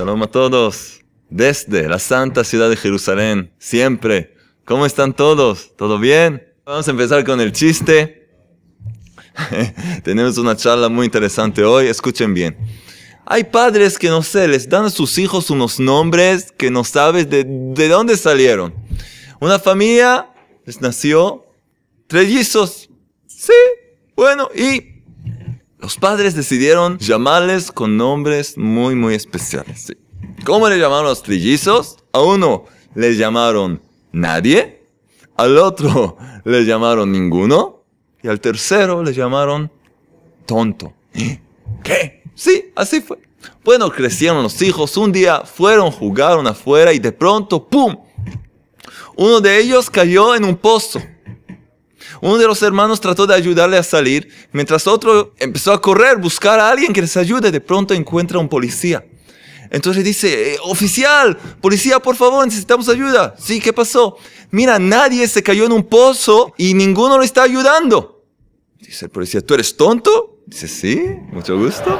Saludos a todos desde la santa ciudad de Jerusalén, siempre. ¿Cómo están todos? ¿Todo bien? Vamos a empezar con el chiste. Tenemos una charla muy interesante hoy, escuchen bien. Hay padres que no sé, les dan a sus hijos unos nombres que no sabes de, de dónde salieron. Una familia les nació trellizos. Sí, bueno, y los padres decidieron llamarles con nombres muy, muy especiales. ¿Cómo le llamaron los trillizos? A uno le llamaron nadie, al otro le llamaron ninguno y al tercero le llamaron tonto. ¿Qué? Sí, así fue. Bueno, crecieron los hijos, un día fueron, jugaron afuera y de pronto, ¡pum! Uno de ellos cayó en un pozo. Uno de los hermanos trató de ayudarle a salir, mientras otro empezó a correr, buscar a alguien que les ayude. De pronto encuentra un policía. Entonces dice, eh, oficial, policía, por favor, necesitamos ayuda. Sí, ¿qué pasó? Mira, nadie se cayó en un pozo y ninguno le está ayudando. Dice el policía, ¿tú eres tonto? Dice, sí, mucho gusto.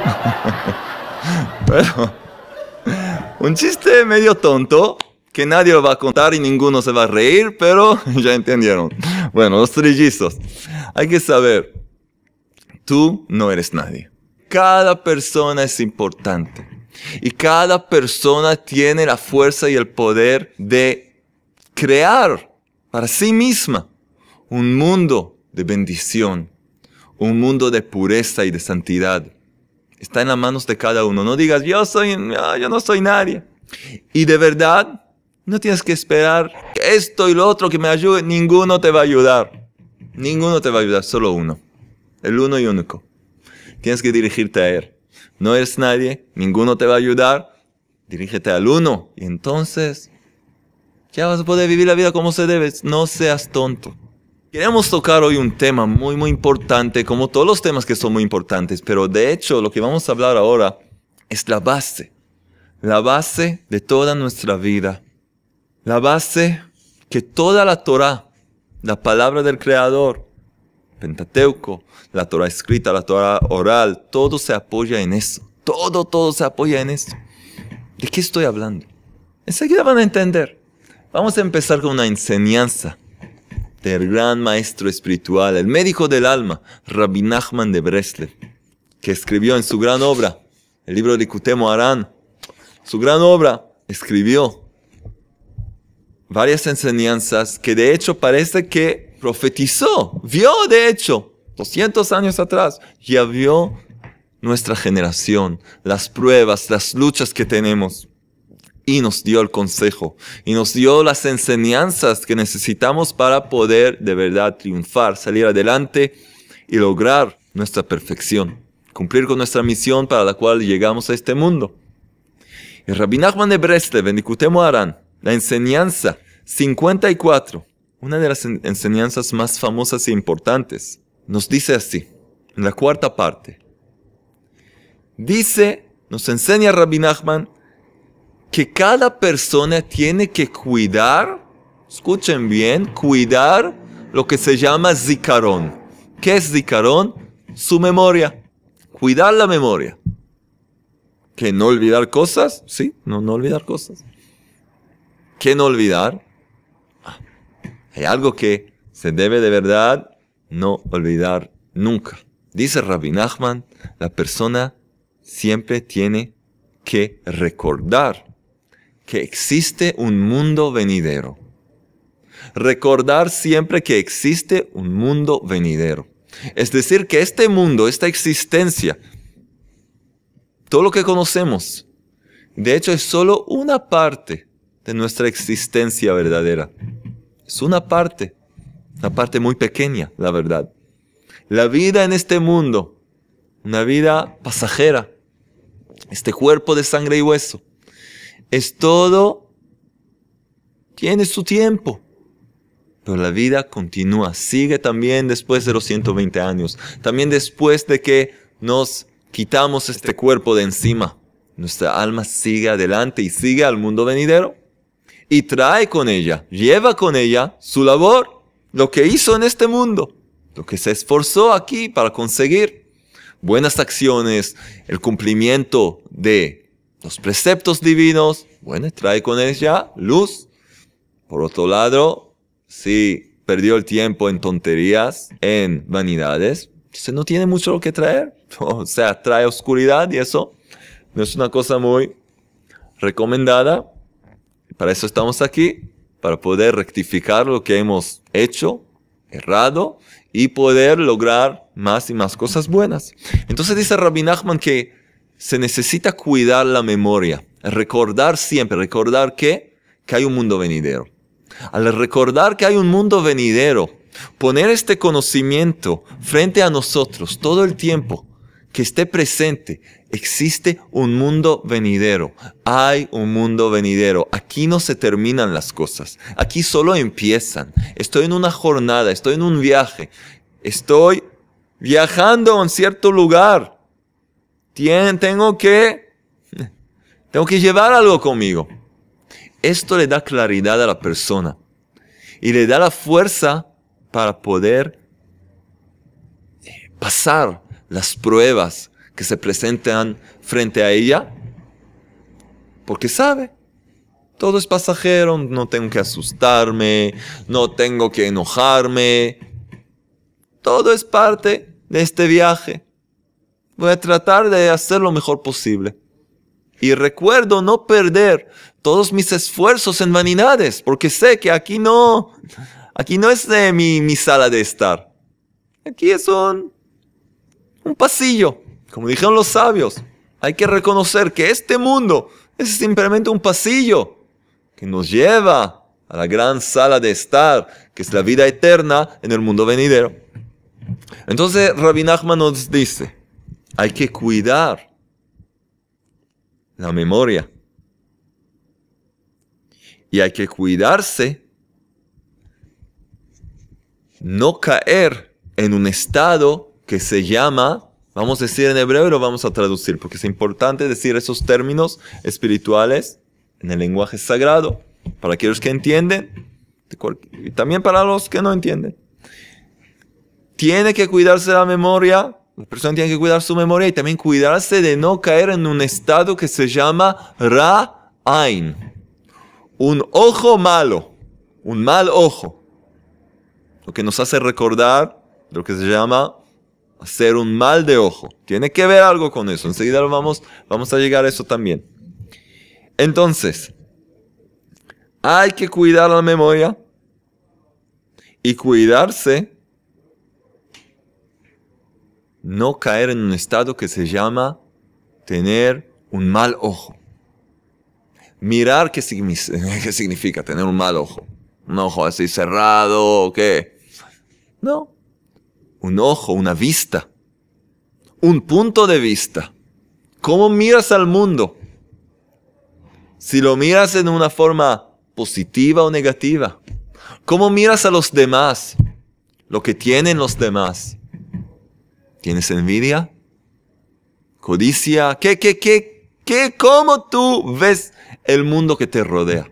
Pero, un chiste medio tonto, que nadie lo va a contar y ninguno se va a reír, pero ya entendieron. Bueno, los trillizos. Hay que saber, tú no eres nadie. Cada persona es importante y cada persona tiene la fuerza y el poder de crear para sí misma un mundo de bendición, un mundo de pureza y de santidad. Está en las manos de cada uno. No digas, yo, soy, yo no soy nadie. Y de verdad, no tienes que esperar esto y lo otro que me ayude. Ninguno te va a ayudar. Ninguno te va a ayudar, solo uno. El uno y único. Tienes que dirigirte a Él. No eres nadie, ninguno te va a ayudar. Dirígete al uno. Y entonces ya vas a poder vivir la vida como se debe. No seas tonto. Queremos tocar hoy un tema muy, muy importante, como todos los temas que son muy importantes, pero de hecho lo que vamos a hablar ahora es la base, la base de toda nuestra vida. La base que toda la Torah, la palabra del Creador, Pentateuco, la Torah escrita, la Torah oral, todo se apoya en eso. Todo, todo se apoya en eso. ¿De qué estoy hablando? Enseguida van a entender. Vamos a empezar con una enseñanza del gran maestro espiritual, el médico del alma, Rabbi Nachman de Breslev, que escribió en su gran obra, el libro de Kutemo Aran, su gran obra, escribió varias enseñanzas que de hecho parece que profetizó, vio de hecho, 200 años atrás, ya vio nuestra generación, las pruebas, las luchas que tenemos. Y nos dio el consejo, y nos dio las enseñanzas que necesitamos para poder de verdad triunfar, salir adelante y lograr nuestra perfección, cumplir con nuestra misión para la cual llegamos a este mundo. El Rabbi Nachman de Breslev, en Arán. La enseñanza 54, una de las enseñanzas más famosas e importantes, nos dice así, en la cuarta parte. Dice, nos enseña Rabbi Nachman, que cada persona tiene que cuidar, escuchen bien, cuidar lo que se llama zicarón. ¿Qué es zicarón? Su memoria. Cuidar la memoria. Que no olvidar cosas, sí, no, no olvidar cosas. ¿Qué no olvidar. Ah, hay algo que se debe de verdad no olvidar nunca. Dice Rabbi Nachman, la persona siempre tiene que recordar que existe un mundo venidero. Recordar siempre que existe un mundo venidero. Es decir, que este mundo, esta existencia, todo lo que conocemos, de hecho es solo una parte de nuestra existencia verdadera. Es una parte, una parte muy pequeña, la verdad. La vida en este mundo, una vida pasajera, este cuerpo de sangre y hueso, es todo, tiene su tiempo. Pero la vida continúa, sigue también después de los 120 años, también después de que nos quitamos este cuerpo de encima. Nuestra alma sigue adelante y sigue al mundo venidero y trae con ella, lleva con ella su labor, lo que hizo en este mundo, lo que se esforzó aquí para conseguir buenas acciones, el cumplimiento de los preceptos divinos, bueno, trae con ella luz. Por otro lado, si perdió el tiempo en tonterías, en vanidades, se no tiene mucho lo que traer. O sea, trae oscuridad y eso no es una cosa muy recomendada. Para eso estamos aquí, para poder rectificar lo que hemos hecho, errado, y poder lograr más y más cosas buenas. Entonces dice Rabbi Nachman que se necesita cuidar la memoria, recordar siempre, recordar que, que hay un mundo venidero. Al recordar que hay un mundo venidero, poner este conocimiento frente a nosotros todo el tiempo, que esté presente. Existe un mundo venidero. Hay un mundo venidero. Aquí no se terminan las cosas. Aquí solo empiezan. Estoy en una jornada, estoy en un viaje. Estoy viajando a un cierto lugar. tengo que, tengo que llevar algo conmigo. Esto le da claridad a la persona y le da la fuerza para poder eh, pasar las pruebas que se presentan frente a ella, porque sabe, todo es pasajero, no tengo que asustarme, no tengo que enojarme, todo es parte de este viaje. Voy a tratar de hacer lo mejor posible. Y recuerdo no perder todos mis esfuerzos en vanidades, porque sé que aquí no, aquí no es mi, mi sala de estar. Aquí son un pasillo. Como dijeron los sabios, hay que reconocer que este mundo es simplemente un pasillo que nos lleva a la gran sala de estar, que es la vida eterna en el mundo venidero. Entonces Rabbi Nachman nos dice, hay que cuidar la memoria. Y hay que cuidarse no caer en un estado que se llama, vamos a decir en hebreo y lo vamos a traducir, porque es importante decir esos términos espirituales en el lenguaje sagrado, para aquellos que entienden y también para los que no entienden. Tiene que cuidarse la memoria, la persona tiene que cuidar su memoria y también cuidarse de no caer en un estado que se llama Ra-Ain, un ojo malo, un mal ojo, lo que nos hace recordar lo que se llama ser un mal de ojo. Tiene que ver algo con eso. Enseguida vamos, vamos a llegar a eso también. Entonces, hay que cuidar la memoria y cuidarse no caer en un estado que se llama tener un mal ojo. Mirar qué, significa tener un mal ojo. Un ojo así cerrado o qué. No, un ojo, una vista, un punto de vista. ¿Cómo miras al mundo? Si lo miras en una forma positiva o negativa. ¿Cómo miras a los demás? Lo que tienen los demás. ¿Tienes envidia? ¿Codicia? ¿Qué, qué, qué, qué? ¿Cómo tú ves el mundo que te rodea?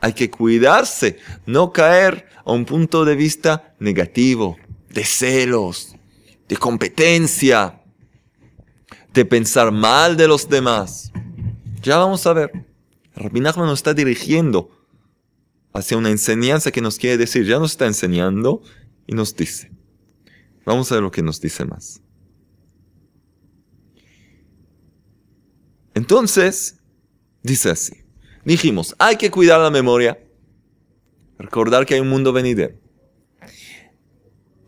Hay que cuidarse, no caer a un punto de vista negativo, de celos, de competencia, de pensar mal de los demás. Ya vamos a ver. el nos está dirigiendo hacia una enseñanza que nos quiere decir, ya nos está enseñando y nos dice. Vamos a ver lo que nos dice más. Entonces, dice así. Dijimos, hay que cuidar la memoria, recordar que hay un mundo venidero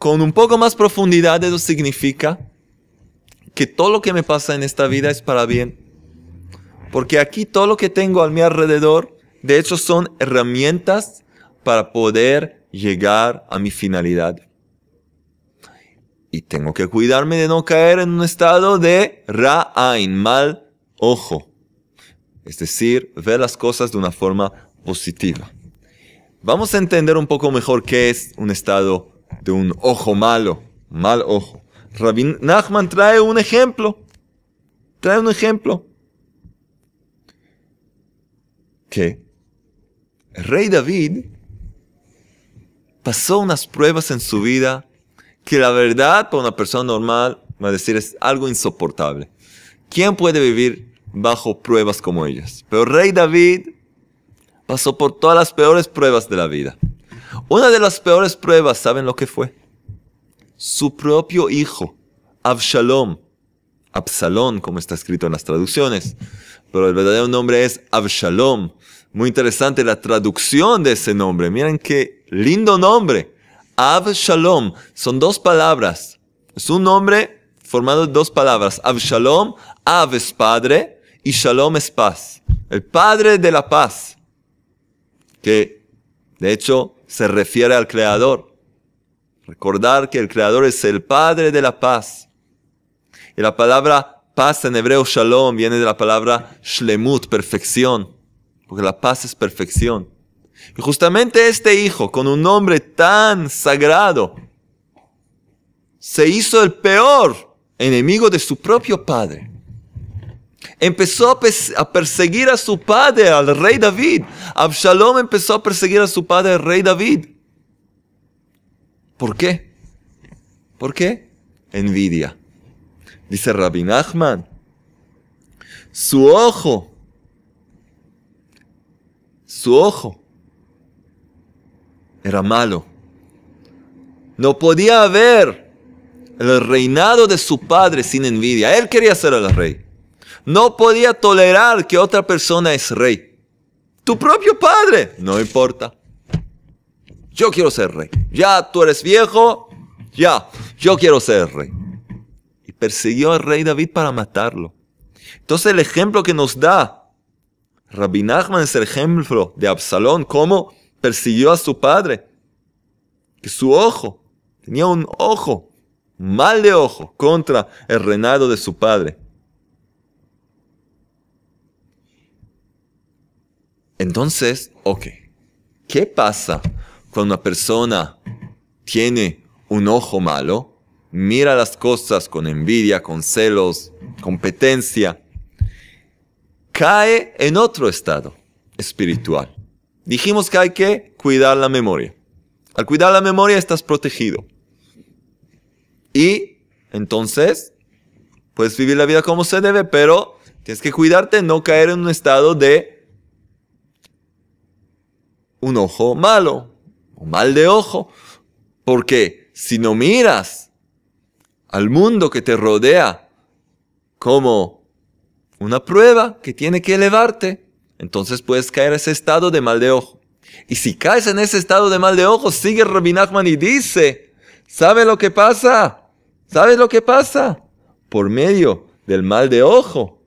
con un poco más profundidad eso significa que todo lo que me pasa en esta vida es para bien. Porque aquí todo lo que tengo a mi alrededor, de hecho, son herramientas para poder llegar a mi finalidad. Y tengo que cuidarme de no caer en un estado de ra'ain, mal ojo. Es decir, ver las cosas de una forma positiva. Vamos a entender un poco mejor qué es un estado de un ojo malo, mal ojo. Rabin Nachman trae un ejemplo. Trae un ejemplo. Que el rey David pasó unas pruebas en su vida que la verdad para una persona normal, va a decir, es algo insoportable. ¿Quién puede vivir bajo pruebas como ellas? Pero el rey David pasó por todas las peores pruebas de la vida. Una de las peores pruebas, ¿saben lo que fue? Su propio hijo, Absalom, Absalón, como está escrito en las traducciones, pero el verdadero nombre es Absalom. Muy interesante la traducción de ese nombre. Miren qué lindo nombre. Absalom. Son dos palabras. Es un nombre formado de dos palabras. Absalom, Av es padre y Shalom es paz. El padre de la paz. Que, de hecho, se refiere al Creador. Recordar que el Creador es el Padre de la paz. Y la palabra paz en hebreo shalom viene de la palabra shlemut, perfección. Porque la paz es perfección. Y justamente este hijo, con un nombre tan sagrado, se hizo el peor enemigo de su propio padre empezó a perseguir a su padre, al rey David. Absalom empezó a perseguir a su padre, al rey David. ¿Por qué? ¿Por qué? Envidia. Dice Rabin Nachman, su ojo, su ojo era malo. No podía haber el reinado de su padre sin envidia. Él quería ser el rey no podía tolerar que otra persona es rey. Tu propio padre, no importa. Yo quiero ser rey. Ya tú eres viejo, ya, yo quiero ser rey. Y persiguió al rey David para matarlo. Entonces el ejemplo que nos da Rabbi Nachman es el ejemplo de Absalón, cómo persiguió a su padre. Que su ojo, tenía un ojo, mal de ojo, contra el reinado de su padre. Entonces, ok, ¿qué pasa cuando una persona tiene un ojo malo, mira las cosas con envidia, con celos, competencia, cae en otro estado espiritual? Dijimos que hay que cuidar la memoria. Al cuidar la memoria estás protegido. Y entonces, puedes vivir la vida como se debe, pero tienes que cuidarte, no caer en un estado de un ojo malo, o mal de ojo, porque si no miras al mundo que te rodea como una prueba que tiene que elevarte, entonces puedes caer en ese estado de mal de ojo. Y si caes en ese estado de mal de ojo, sigue robin y dice, ¿sabes lo que pasa? ¿Sabes lo que pasa? Por medio del mal de ojo,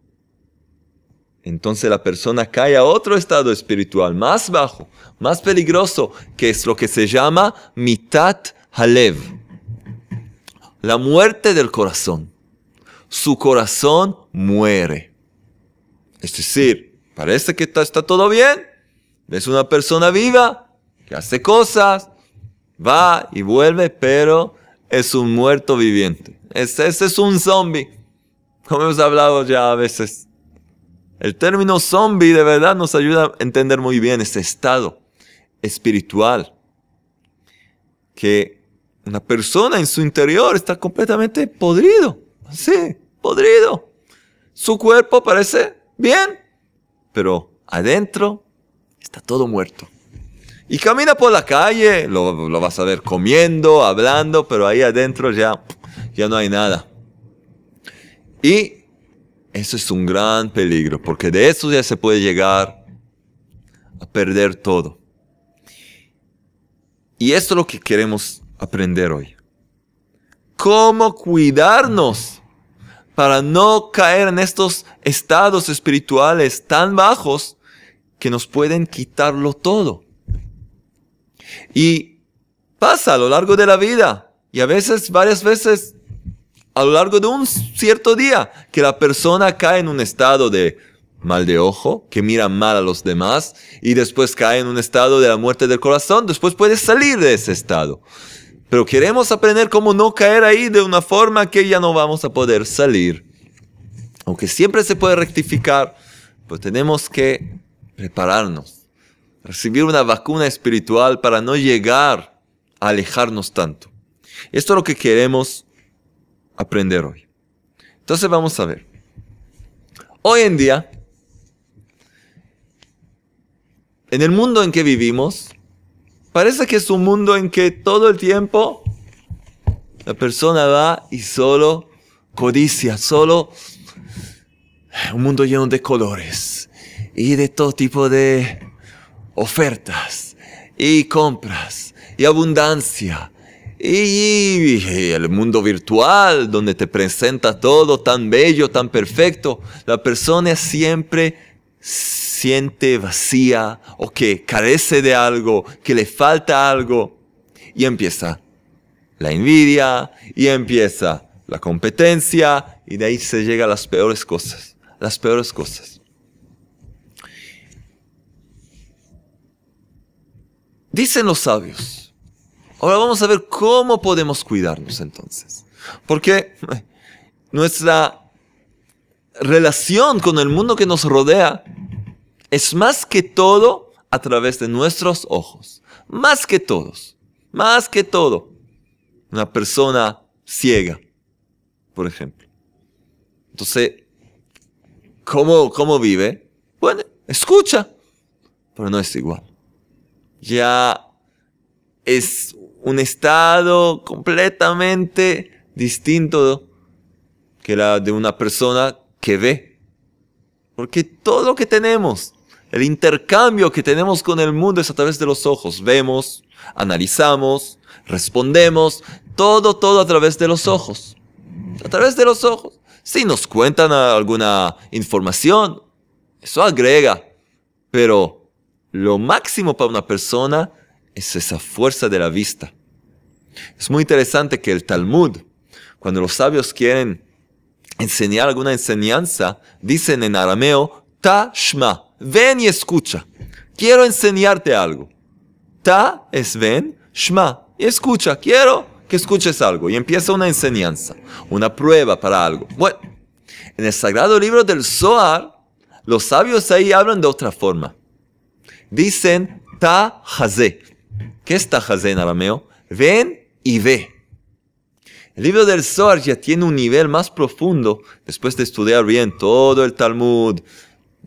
entonces la persona cae a otro estado espiritual más bajo, más peligroso, que es lo que se llama mitat halev, la muerte del corazón. Su corazón muere. Es decir, parece que está, todo bien, es una persona viva, que hace cosas, va y vuelve, pero es un muerto viviente. Ese es un zombie, como hemos hablado ya a veces. El término zombie de verdad nos ayuda a entender muy bien ese estado espiritual que una persona en su interior está completamente podrido. Sí, podrido. Su cuerpo parece bien, pero adentro está todo muerto. Y camina por la calle, lo, vas a ver comiendo, hablando, pero ahí adentro ya, ya no hay nada. Y eso es un gran peligro, porque de eso ya se puede llegar a perder todo. Y esto es lo que queremos aprender hoy. ¿Cómo cuidarnos para no caer en estos estados espirituales tan bajos que nos pueden quitarlo todo? Y pasa a lo largo de la vida. Y a veces, varias veces, a lo largo de un cierto día que la persona cae en un estado de mal de ojo, que mira mal a los demás y después cae en un estado de la muerte del corazón, después puede salir de ese estado. Pero queremos aprender cómo no caer ahí de una forma que ya no vamos a poder salir. Aunque siempre se puede rectificar, Pues tenemos que prepararnos, recibir una vacuna espiritual para no llegar a alejarnos tanto. Esto es lo que queremos aprender hoy. Entonces vamos a ver. Hoy en día, en el mundo en que vivimos, parece que es un mundo en que todo el tiempo la persona va y solo codicia, solo un mundo lleno de colores y de todo tipo de ofertas y compras y abundancia y, el mundo virtual, donde te presenta todo tan bello, tan perfecto, la persona siempre siente vacía o que carece de algo, que le falta algo. Y empieza la envidia, y empieza la competencia, y de ahí se llega a las peores cosas, las peores cosas. Dicen los sabios, Ahora vamos a ver cómo podemos cuidarnos entonces. Porque nuestra relación con el mundo que nos rodea es más que todo a través de nuestros ojos. Más que todos. Más que todo. Una persona ciega, por ejemplo. Entonces, ¿cómo, cómo vive? Bueno, escucha. Pero no es igual. Ya es un estado completamente distinto que la de una persona que ve. Porque todo lo que tenemos, el intercambio que tenemos con el mundo es a través de los ojos. Vemos, analizamos, respondemos, todo, todo a través de los ojos. A través de los ojos. Si nos cuentan alguna información, eso agrega. Pero lo máximo para una persona es esa fuerza de la vista. Es muy interesante que el Talmud, cuando los sabios quieren enseñar alguna enseñanza, dicen en arameo, ta shma, ven y escucha. Quiero enseñarte algo. Ta es ven, shma, y escucha, quiero que escuches algo. Y empieza una enseñanza, una prueba para algo. Bueno, en el sagrado libro del Zohar, los sabios ahí hablan de otra forma. Dicen ta hazé. ¿Qué es ta hazé en arameo? Ven y ve. El libro del Zohar ya tiene un nivel más profundo después de estudiar bien todo el Talmud,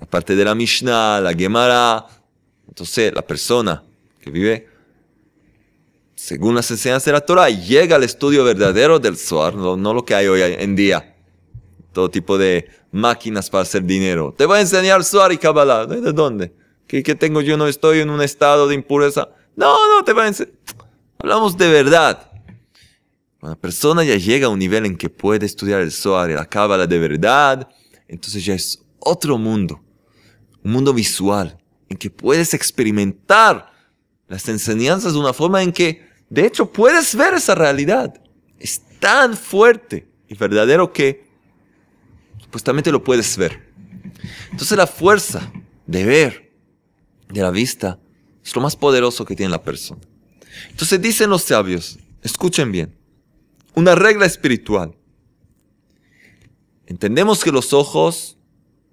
la parte de la Mishnah, la Gemara. Entonces la persona que vive según las enseñanzas de la Torah llega al estudio verdadero del Zohar, no, lo que hay hoy en día. Todo tipo de máquinas para hacer dinero. Te voy a enseñar Zohar y Kabbalah. ¿De dónde? ¿Qué, tengo? Yo no estoy en un estado de impureza. No, no, te voy a enseñar. Hablamos de verdad. Cuando la persona ya llega a un nivel en que puede estudiar el Zohar y la Cábala de verdad, entonces ya es otro mundo, un mundo visual, en que puedes experimentar las enseñanzas de una forma en que, de hecho, puedes ver esa realidad. Es tan fuerte y verdadero que supuestamente lo puedes ver. Entonces la fuerza de ver, de la vista, es lo más poderoso que tiene la persona. Entonces dicen los sabios, escuchen bien, una regla espiritual. Entendemos que los ojos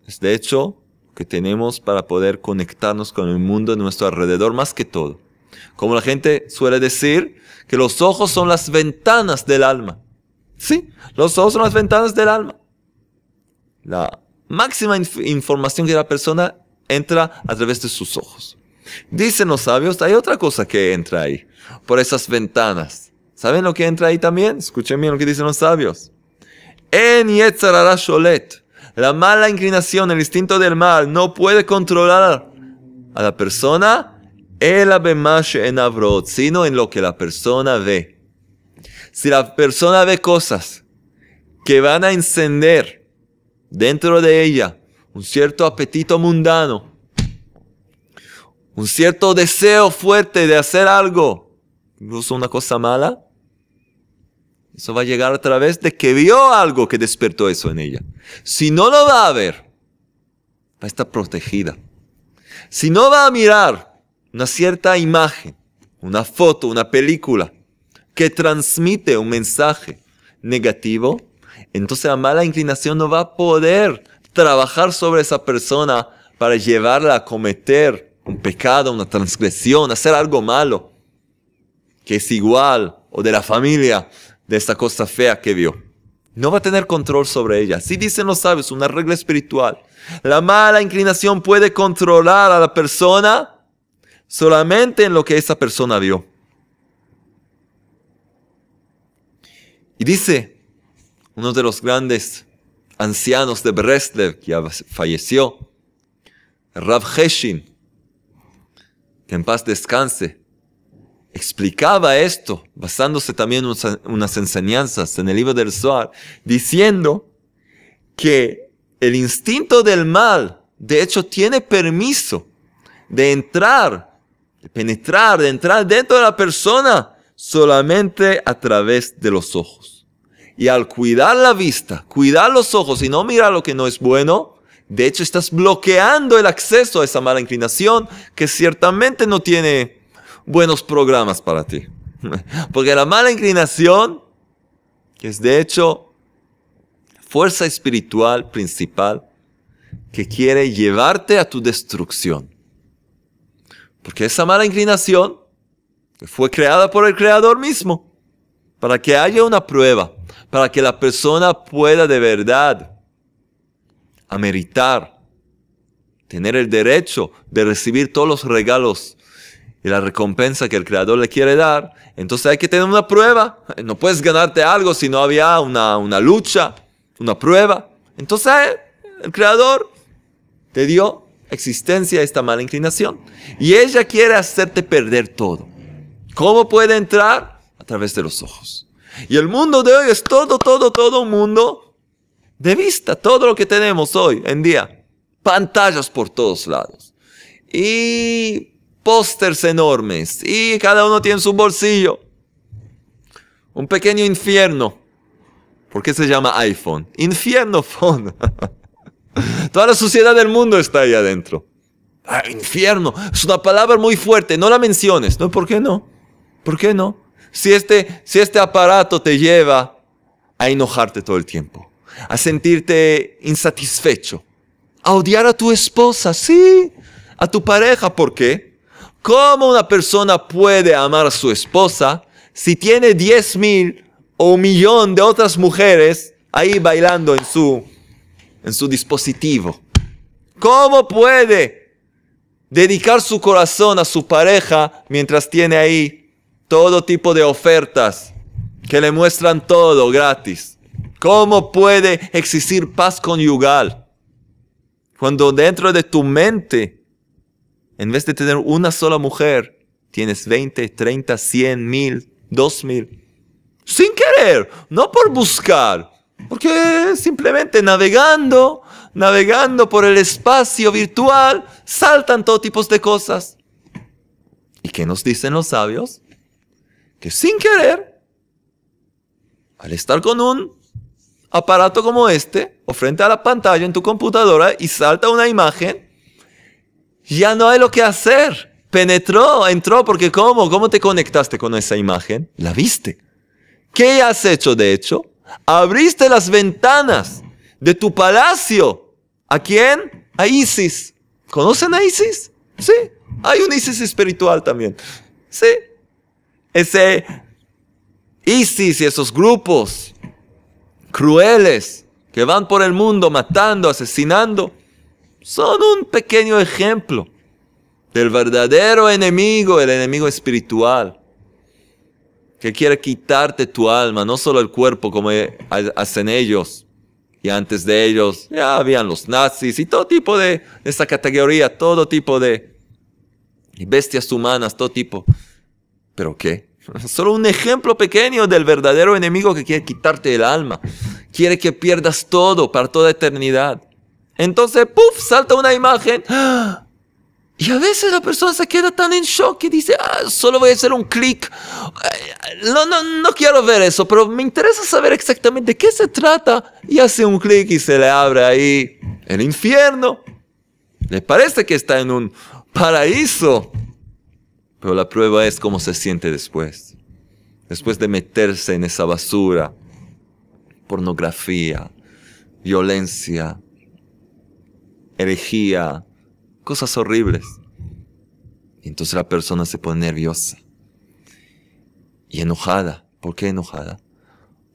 es de hecho que tenemos para poder conectarnos con el mundo de nuestro alrededor más que todo. Como la gente suele decir, que los ojos son las ventanas del alma. Sí, los ojos son las ventanas del alma. La máxima información que la persona entra a través de sus ojos. Dicen los sabios, hay otra cosa que entra ahí, por esas ventanas ¿Saben lo que entra ahí también? Escuchen bien lo que dicen los sabios. En Yetzarara la mala inclinación, el instinto del mal, no puede controlar a la persona el en sino en lo que la persona ve. Si la persona ve cosas que van a encender dentro de ella un cierto apetito mundano, un cierto deseo fuerte de hacer algo, incluso una cosa mala, eso va a llegar a través de que vio algo que despertó eso en ella. Si no lo va a ver, va a estar protegida. Si no va a mirar una cierta imagen, una foto, una película que transmite un mensaje negativo, entonces la mala inclinación no va a poder trabajar sobre esa persona para llevarla a cometer un pecado, una transgresión, hacer algo malo, que es igual, o de la familia, de esta cosa fea que vio. No va a tener control sobre ella. Si dicen los sabios, una regla espiritual. La mala inclinación puede controlar a la persona solamente en lo que esa persona vio. Y dice uno de los grandes ancianos de Breslev, que falleció, Rav Heshin, que en paz descanse, explicaba esto, basándose también en unas enseñanzas en el libro del Zohar, diciendo que el instinto del mal, de hecho, tiene permiso de entrar, de penetrar, de entrar dentro de la persona solamente a través de los ojos. Y al cuidar la vista, cuidar los ojos y no mirar lo que no es bueno, de hecho estás bloqueando el acceso a esa mala inclinación que ciertamente no tiene buenos programas para ti. Porque la mala inclinación, que es de hecho fuerza espiritual principal, que quiere llevarte a tu destrucción. Porque esa mala inclinación fue creada por el Creador mismo, para que haya una prueba, para que la persona pueda de verdad ameritar, tener el derecho de recibir todos los regalos y la recompensa que el creador le quiere dar, entonces hay que tener una prueba. No puedes ganarte algo si no había una, una lucha, una prueba. Entonces eh, el creador te dio existencia a esta mala inclinación. Y ella quiere hacerte perder todo. ¿Cómo puede entrar? A través de los ojos. Y el mundo de hoy es todo, todo, todo un mundo de vista. Todo lo que tenemos hoy en día. Pantallas por todos lados. Y pósters enormes y cada uno tiene su bolsillo. Un pequeño infierno. ¿Por qué se llama iPhone? Infierno phone. Toda la sociedad del mundo está ahí adentro. Ah, infierno. Es una palabra muy fuerte. No la menciones. No, ¿por qué no? ¿Por qué no? Si este, si este aparato te lleva a enojarte todo el tiempo, a sentirte insatisfecho, a odiar a tu esposa, sí, a tu pareja, ¿por qué? ¿Cómo una persona puede amar a su esposa si tiene 10 mil o un millón de otras mujeres ahí bailando en su, en su dispositivo? ¿Cómo puede dedicar su corazón a su pareja mientras tiene ahí todo tipo de ofertas que le muestran todo gratis? ¿Cómo puede existir paz conyugal cuando dentro de tu mente en vez de tener una sola mujer, tienes 20, 30, 100, dos 2000. Sin querer, no por buscar. Porque simplemente navegando, navegando por el espacio virtual, saltan todo tipos de cosas. ¿Y qué nos dicen los sabios? Que sin querer, al estar con un aparato como este, o frente a la pantalla en tu computadora y salta una imagen, ya no hay lo que hacer. Penetró, entró, porque ¿cómo? ¿Cómo te conectaste con esa imagen? La viste. ¿Qué has hecho de hecho? Abriste las ventanas de tu palacio. ¿A quién? A Isis. ¿Conocen a Isis? Sí. Hay un Isis espiritual también. Sí. Ese Isis y esos grupos crueles que van por el mundo matando, asesinando son un pequeño ejemplo del verdadero enemigo, el enemigo espiritual, que quiere quitarte tu alma, no solo el cuerpo como hacen ellos. Y antes de ellos ya habían los nazis y todo tipo de, esta categoría, todo tipo de bestias humanas, todo tipo. ¿Pero qué? Solo un ejemplo pequeño del verdadero enemigo que quiere quitarte el alma. Quiere que pierdas todo para toda eternidad. Entonces, ¡puf! salta una imagen. Y a veces la persona se queda tan en shock y dice, ah, solo voy a hacer un clic. Eh, no, no, no quiero ver eso, pero me interesa saber exactamente de qué se trata. Y hace un clic y se le abre ahí el infierno. Le parece que está en un paraíso. Pero la prueba es cómo se siente después. Después de meterse en esa basura. Pornografía, violencia, herejía, cosas horribles. Y entonces la persona se pone nerviosa y enojada. ¿Por qué enojada?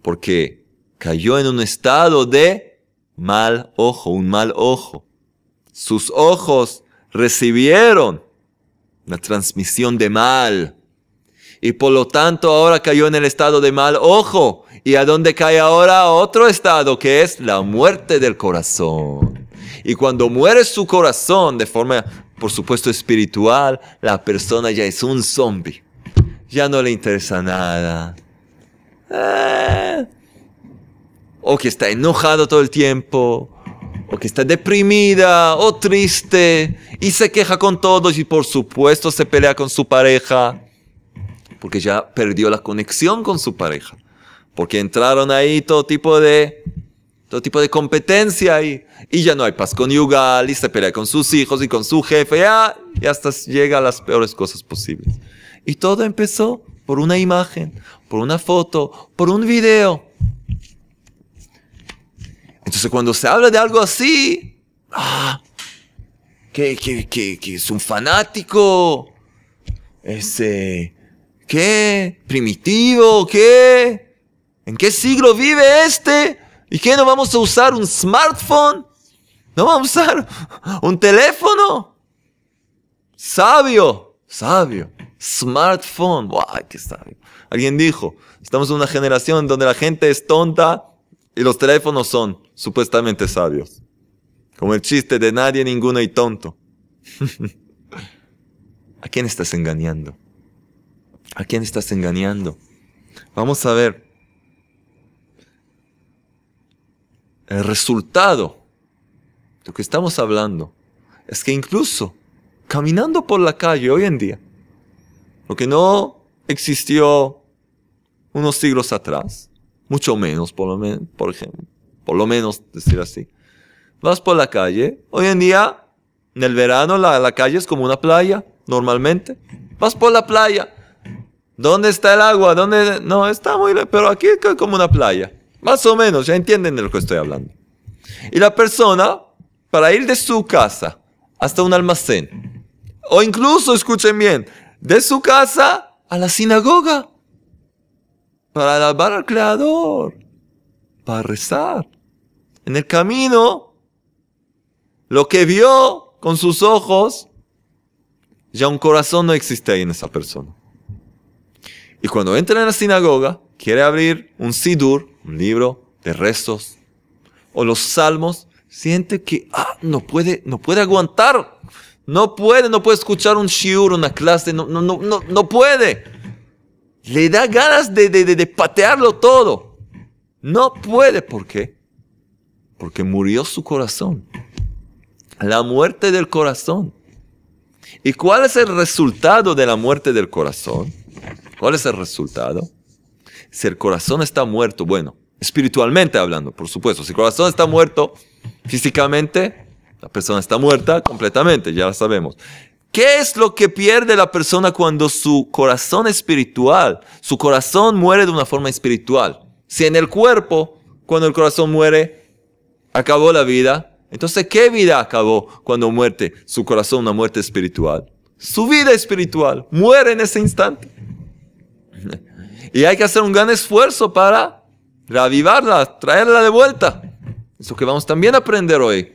Porque cayó en un estado de mal ojo, un mal ojo. Sus ojos recibieron la transmisión de mal. Y por lo tanto ahora cayó en el estado de mal ojo. ¿Y a dónde cae ahora otro estado que es la muerte del corazón? Y cuando muere su corazón de forma, por supuesto, espiritual, la persona ya es un zombie. Ya no le interesa nada. Ah. O que está enojado todo el tiempo. O que está deprimida o triste. Y se queja con todos y por supuesto se pelea con su pareja. Porque ya perdió la conexión con su pareja. Porque entraron ahí todo tipo de todo tipo de competencia ahí. y ya no hay paz con y se pelea con sus hijos y con su jefe ya, y hasta llega a las peores cosas posibles. Y todo empezó por una imagen, por una foto, por un video. Entonces cuando se habla de algo así, ah, que, que, que, que es un fanático, ese, ¿qué? Primitivo, ¿qué? ¿En qué siglo vive este? ¿Y qué? ¿No vamos a usar un smartphone? ¿No vamos a usar un teléfono? Sabio, sabio. Smartphone. ¡Guau, qué sabio! Alguien dijo, estamos en una generación donde la gente es tonta y los teléfonos son supuestamente sabios. Como el chiste de nadie, ninguno y tonto. ¿A quién estás engañando? ¿A quién estás engañando? Vamos a ver. El resultado, de lo que estamos hablando, es que incluso caminando por la calle hoy en día, lo que no existió unos siglos atrás, mucho menos, por lo menos, por ejemplo, por lo menos decir así, vas por la calle, hoy en día, en el verano, la, calle es como una playa, normalmente, vas por la playa, ¿dónde está el agua? ¿Dónde? No, está muy, pero aquí es como una playa. Más o menos, ya entienden de lo que estoy hablando. Y la persona, para ir de su casa hasta un almacén, o incluso, escuchen bien, de su casa a la sinagoga, para alabar al Creador, para rezar. En el camino, lo que vio con sus ojos, ya un corazón no existe ahí en esa persona. Y cuando entra en la sinagoga, quiere abrir un sidur, un libro de restos o los salmos, siente que ah, no, puede, no puede aguantar. No puede, no puede escuchar un shiur, una clase, no, no, no, no, no puede. Le da ganas de, de, de, de patearlo todo. No puede, ¿por qué? Porque murió su corazón. La muerte del corazón. ¿Y cuál es el resultado de la muerte del corazón? ¿Cuál es el resultado? si el corazón está muerto, bueno, espiritualmente hablando, por supuesto, si el corazón está muerto físicamente, la persona está muerta completamente, ya lo sabemos. ¿Qué es lo que pierde la persona cuando su corazón espiritual, su corazón muere de una forma espiritual? Si en el cuerpo, cuando el corazón muere, acabó la vida, entonces ¿qué vida acabó cuando muerte su corazón, una muerte espiritual? Su vida espiritual muere en ese instante. Y hay que hacer un gran esfuerzo para reavivarla, traerla de vuelta. Eso que vamos también a aprender hoy,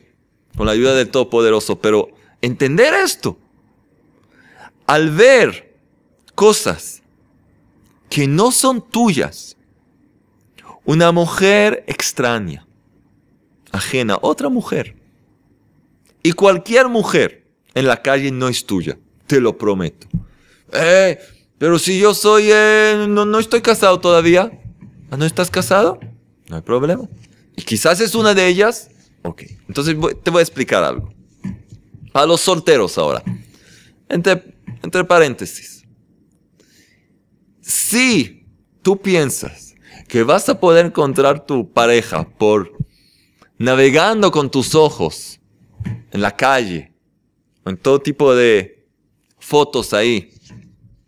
con la ayuda del Todopoderoso. Pero entender esto, al ver cosas que no son tuyas, una mujer extraña, ajena, otra mujer, y cualquier mujer en la calle no es tuya, te lo prometo. Eh, pero si yo soy, eh, no, no estoy casado todavía. ¿Ah, ¿No estás casado? No hay problema. Y quizás es una de ellas. Ok. Entonces te voy a explicar algo. A los solteros ahora. Entre, entre paréntesis. Si tú piensas que vas a poder encontrar tu pareja por navegando con tus ojos en la calle, en todo tipo de fotos ahí,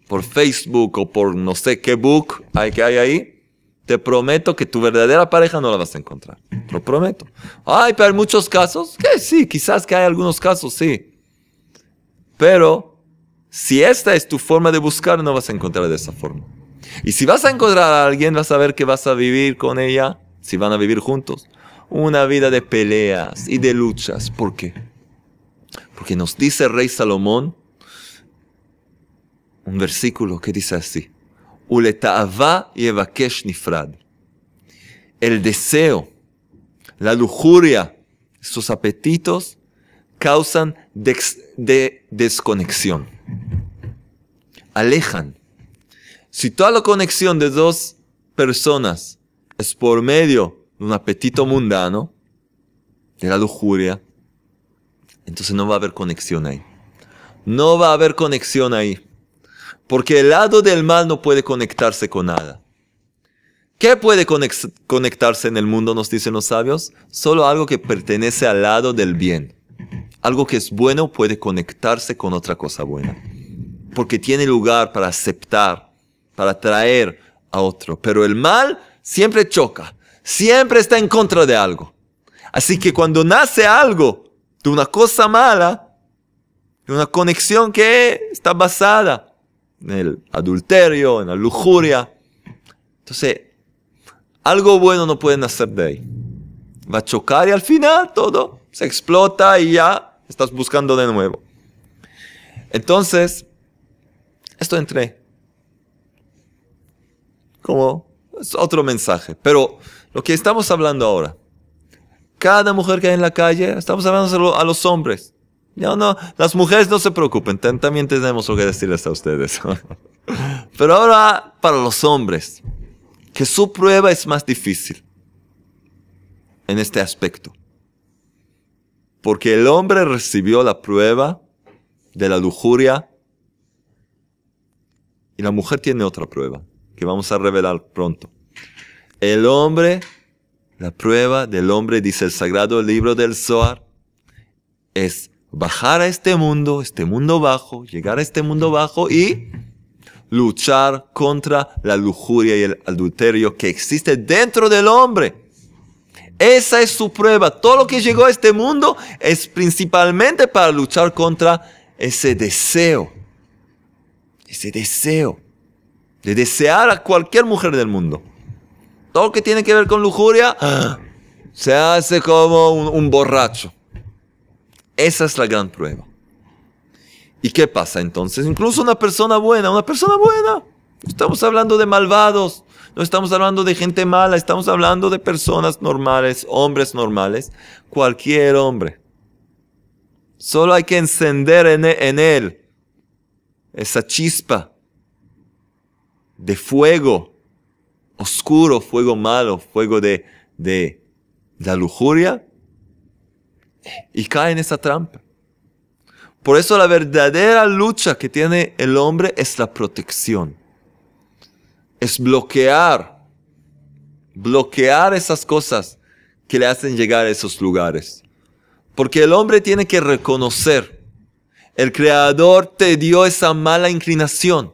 por Facebook o por no sé qué book hay que hay ahí, te prometo que tu verdadera pareja no la vas a encontrar. lo prometo. Ay, pero hay muchos casos. Que sí, quizás que hay algunos casos, sí. Pero si esta es tu forma de buscar, no vas a encontrar de esa forma. Y si vas a encontrar a alguien, vas a ver que vas a vivir con ella, si van a vivir juntos, una vida de peleas y de luchas. ¿Por qué? Porque nos dice el rey Salomón, un versículo que dice así, el deseo, la lujuria, sus apetitos causan de desconexión, alejan. Si toda la conexión de dos personas es por medio de un apetito mundano, de la lujuria, entonces no va a haber conexión ahí. No va a haber conexión ahí. Porque el lado del mal no puede conectarse con nada. ¿Qué puede conectarse en el mundo, nos dicen los sabios? Solo algo que pertenece al lado del bien. Algo que es bueno puede conectarse con otra cosa buena. Porque tiene lugar para aceptar, para atraer a otro. Pero el mal siempre choca, siempre está en contra de algo. Así que cuando nace algo de una cosa mala, de una conexión que está basada en el adulterio, en la lujuria. Entonces, algo bueno no pueden hacer de ahí. Va a chocar y al final todo se explota y ya estás buscando de nuevo. Entonces, esto entré. Como es otro mensaje. Pero lo que estamos hablando ahora, cada mujer que hay en la calle, estamos hablando a los hombres. No, no, las mujeres no se preocupen, también tenemos que decirles a ustedes. Pero ahora para los hombres, que su prueba es más difícil en este aspecto. Porque el hombre recibió la prueba de la lujuria y la mujer tiene otra prueba que vamos a revelar pronto. El hombre, la prueba del hombre, dice el sagrado libro del Zohar, es bajar a este mundo, este mundo bajo, llegar a este mundo bajo y luchar contra la lujuria y el adulterio que existe dentro del hombre. Esa es su prueba. Todo lo que llegó a este mundo es principalmente para luchar contra ese deseo. Ese deseo de desear a cualquier mujer del mundo. Todo lo que tiene que ver con lujuria ah, se hace como un, un borracho. Esa es la gran prueba. ¿Y qué pasa entonces? Incluso una persona buena, una persona buena. Estamos hablando de malvados, no estamos hablando de gente mala, estamos hablando de personas normales, hombres normales, cualquier hombre. Solo hay que encender en, e, él esa chispa de fuego oscuro, fuego malo, fuego de, de la lujuria y cae en esa trampa. Por eso la verdadera lucha que tiene el hombre es la protección. Es bloquear, bloquear esas cosas que le hacen llegar a esos lugares. Porque el hombre tiene que reconocer, el Creador te dio esa mala inclinación.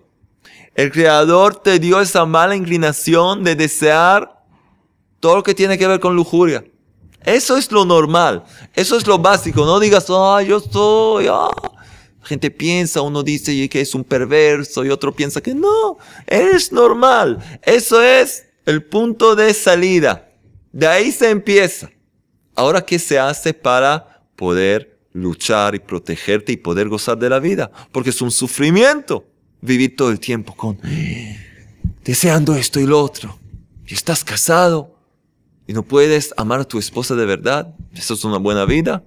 El Creador te dio esa mala inclinación de desear todo lo que tiene que ver con lujuria. Eso es lo normal, eso es lo básico. No digas, ah, yo soy, ah. Gente piensa, uno dice que es un perverso y otro piensa que no, es normal. Eso es el punto de salida. De ahí se empieza. Ahora, ¿qué se hace para poder luchar y protegerte y poder gozar de la vida? Porque es un sufrimiento vivir todo el tiempo con deseando esto y lo otro. Y estás casado, y no puedes amar a tu esposa de verdad, eso es una buena vida.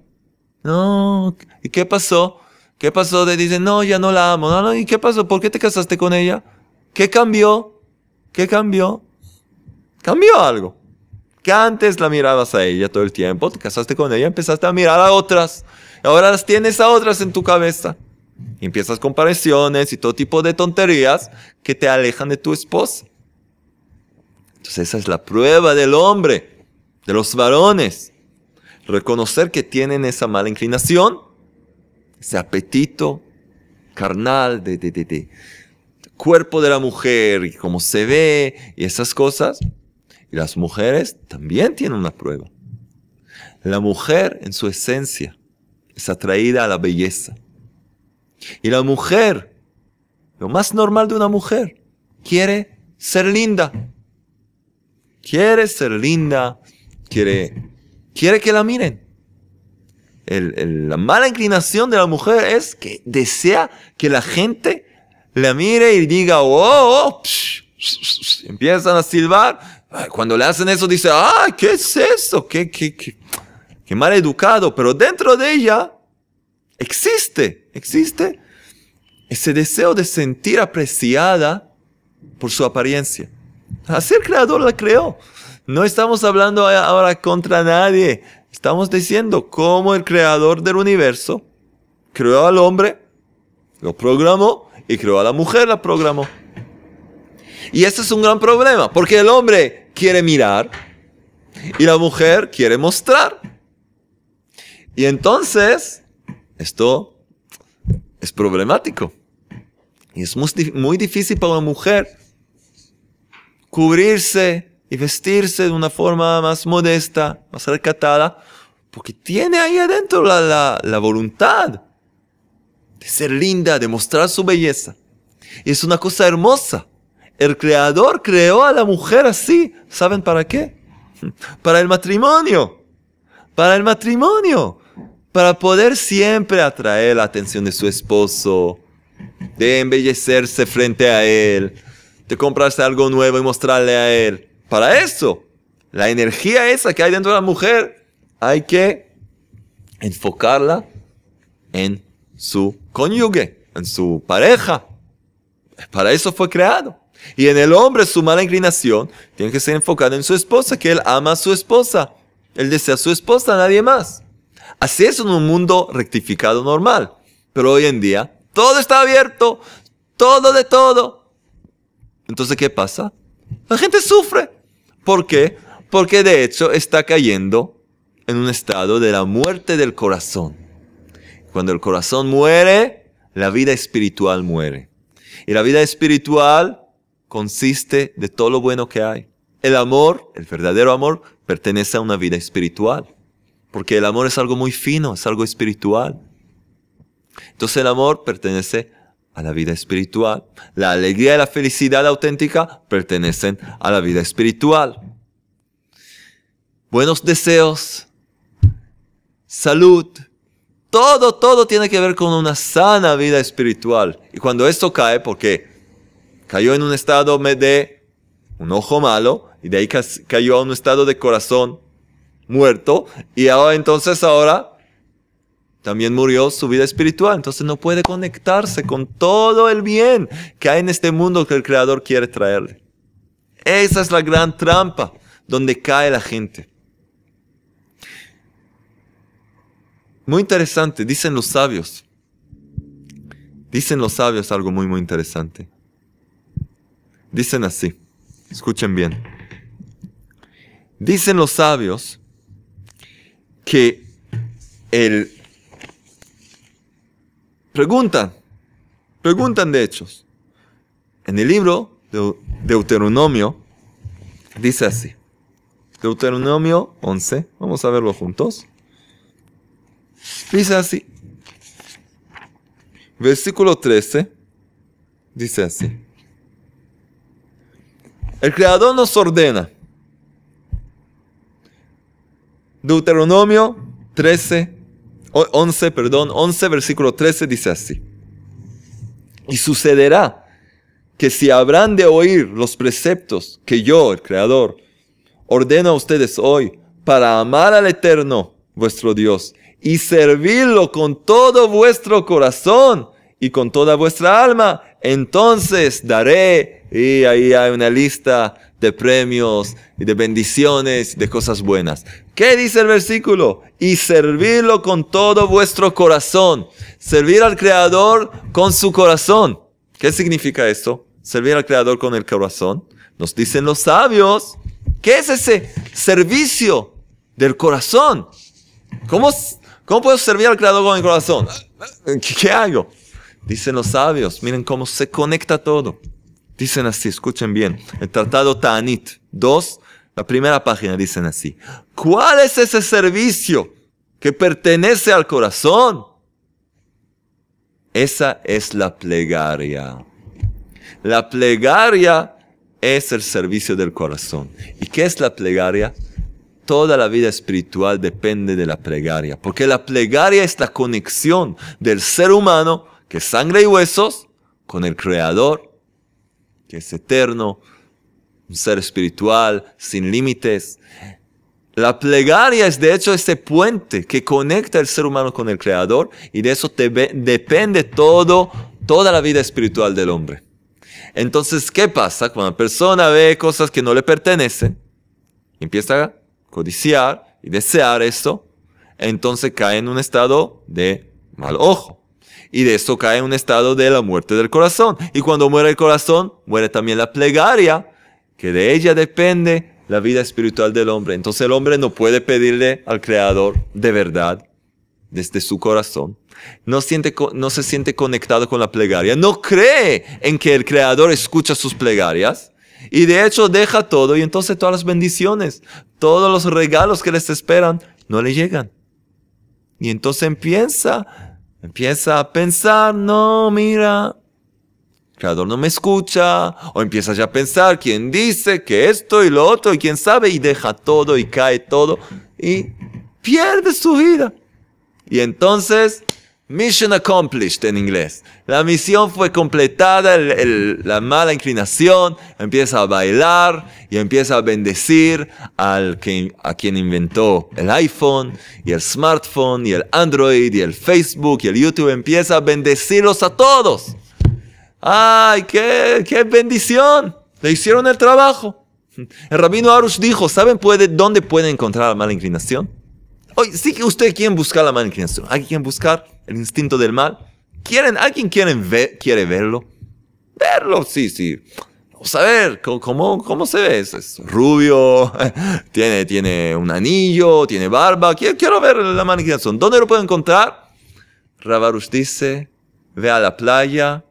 No, ¿y qué pasó? ¿Qué pasó? de dicen, no, ya no la amo. No, no, ¿y qué pasó? ¿Por qué te casaste con ella? ¿Qué cambió? ¿Qué cambió? Cambió algo. Que antes la mirabas a ella todo el tiempo, te casaste con ella, empezaste a mirar a otras. Ahora las tienes a otras en tu cabeza. Y empiezas comparaciones y todo tipo de tonterías que te alejan de tu esposa esa es la prueba del hombre, de los varones. Reconocer que tienen esa mala inclinación, ese apetito carnal de, de, cuerpo de la mujer y cómo se ve y esas cosas. Y las mujeres también tienen una prueba. La mujer en su esencia es atraída a la belleza. Y la mujer, lo más normal de una mujer, quiere ser linda. Quiere ser linda, quiere, quiere que la miren. la mala inclinación de la mujer es que desea que la gente la mire y diga, oh, oh empiezan a silbar. Cuando le hacen eso dice, ah, ¿qué es eso? ¿Qué, qué, qué, qué mal educado. Pero dentro de ella existe, existe ese deseo de sentir apreciada por su apariencia. Así el creador la creó. No estamos hablando ahora contra nadie. Estamos diciendo cómo el creador del universo creó al hombre, lo programó, y creó a la mujer, la programó. Y ese es un gran problema, porque el hombre quiere mirar y la mujer quiere mostrar. Y entonces, esto es problemático. Y es muy, muy difícil para una mujer cubrirse y vestirse de una forma más modesta, más recatada, porque tiene ahí adentro la, la, la voluntad de ser linda, de mostrar su belleza. es una cosa hermosa. El creador creó a la mujer así. ¿Saben para qué? Para el matrimonio. Para el matrimonio. Para poder siempre atraer la atención de su esposo. De embellecerse frente a él te compraste algo nuevo y mostrarle a él. Para eso, la energía esa que hay dentro de la mujer, hay que enfocarla en su cónyuge, en su pareja. Para eso fue creado. Y en el hombre su mala inclinación tiene que ser enfocada en su esposa, que él ama a su esposa. Él desea a su esposa, a nadie más. Así es en un mundo rectificado normal. Pero hoy en día todo está abierto, todo de todo. Entonces, ¿qué pasa? La gente sufre. ¿Por qué? Porque de hecho está cayendo en un estado de la muerte del corazón. Cuando el corazón muere, la vida espiritual muere. Y la vida espiritual consiste de todo lo bueno que hay. El amor, el verdadero amor, pertenece a una vida espiritual. Porque el amor es algo muy fino, es algo espiritual. Entonces el amor pertenece a la vida espiritual. La alegría y la felicidad auténtica pertenecen a la vida espiritual. Buenos deseos, salud, todo, todo tiene que ver con una sana vida espiritual. Y cuando esto cae, porque cayó en un estado de un ojo malo, y de ahí cayó a un estado de corazón muerto, y ahora entonces ahora también murió su vida espiritual. Entonces no puede conectarse con todo el bien que hay en este mundo que el Creador quiere traerle. Esa es la gran trampa donde cae la gente. Muy interesante, dicen los sabios. Dicen los sabios algo muy, muy interesante. Dicen así, escuchen bien. Dicen los sabios que el preguntan, preguntan de hechos. En el libro de Deuteronomio dice así. Deuteronomio 11, vamos a verlo juntos. Dice así. Versículo 13 dice así. El Creador nos ordena. Deuteronomio 13, 11, perdón, 11, versículo 13 dice así. Y sucederá que si habrán de oír los preceptos que yo, el Creador, ordeno a ustedes hoy para amar al Eterno, vuestro Dios, y servirlo con todo vuestro corazón y con toda vuestra alma, entonces daré, y ahí hay una lista de premios, y de bendiciones, de cosas buenas. ¿Qué dice el versículo? Y servirlo con todo vuestro corazón. Servir al Creador con su corazón. ¿Qué significa esto? Servir al Creador con el corazón. Nos dicen los sabios. ¿Qué es ese servicio del corazón? ¿Cómo, cómo puedo servir al Creador con el corazón? ¿Qué, qué hago? Dicen los sabios. Miren cómo se conecta todo. Dicen así, escuchen bien. El tratado Ta'anit 2, la primera página, dicen así. ¿Cuál es ese servicio que pertenece al corazón? Esa es la plegaria. La plegaria es el servicio del corazón. ¿Y qué es la plegaria? Toda la vida espiritual depende de la plegaria, porque la plegaria es la conexión del ser humano, que es sangre y huesos, con el Creador que es eterno, un ser espiritual, sin límites. La plegaria es de hecho ese puente que conecta el ser humano con el Creador y de eso depende todo, toda la vida espiritual del hombre. Entonces, ¿qué pasa? Cuando la persona ve cosas que no le pertenecen, empieza a codiciar y desear esto, entonces cae en un estado de mal ojo y de esto cae un estado de la muerte del corazón. Y cuando muere el corazón, muere también la plegaria, que de ella depende la vida espiritual del hombre. Entonces el hombre no puede pedirle al Creador de verdad, desde su corazón. No, siente, no se siente conectado con la plegaria. No cree en que el Creador escucha sus plegarias. Y de hecho deja todo y entonces todas las bendiciones, todos los regalos que les esperan, no le llegan. Y entonces empieza... Empieza a pensar, no mira. Creador no me escucha. O empieza ya a pensar quién dice que esto y lo otro y quién sabe y deja todo y cae todo y pierde su vida. Y entonces Mission accomplished en inglés. La misión fue completada, la mala inclinación empieza a bailar y empieza a bendecir al que, a quien inventó el iPhone y el smartphone y el Android y el Facebook y el YouTube. Empieza a bendecirlos a todos. ¡Ay, qué, bendición! Le hicieron el trabajo. El rabino Arush dijo, ¿saben dónde pueden encontrar la mala inclinación? Oye, sí que usted quieren buscar la mala inclinación. ¿Alguien quiere buscar el instinto del mal? ¿Quieren, ¿Alguien quieren quiere verlo? Verlo, sí, sí. Vamos a ver, ¿cómo, cómo se ve? Es rubio, tiene, tiene un anillo, tiene barba. Quiero, quiero ver la mala inclinación. ¿Dónde lo puedo encontrar? Ravarush dice, ve a la playa,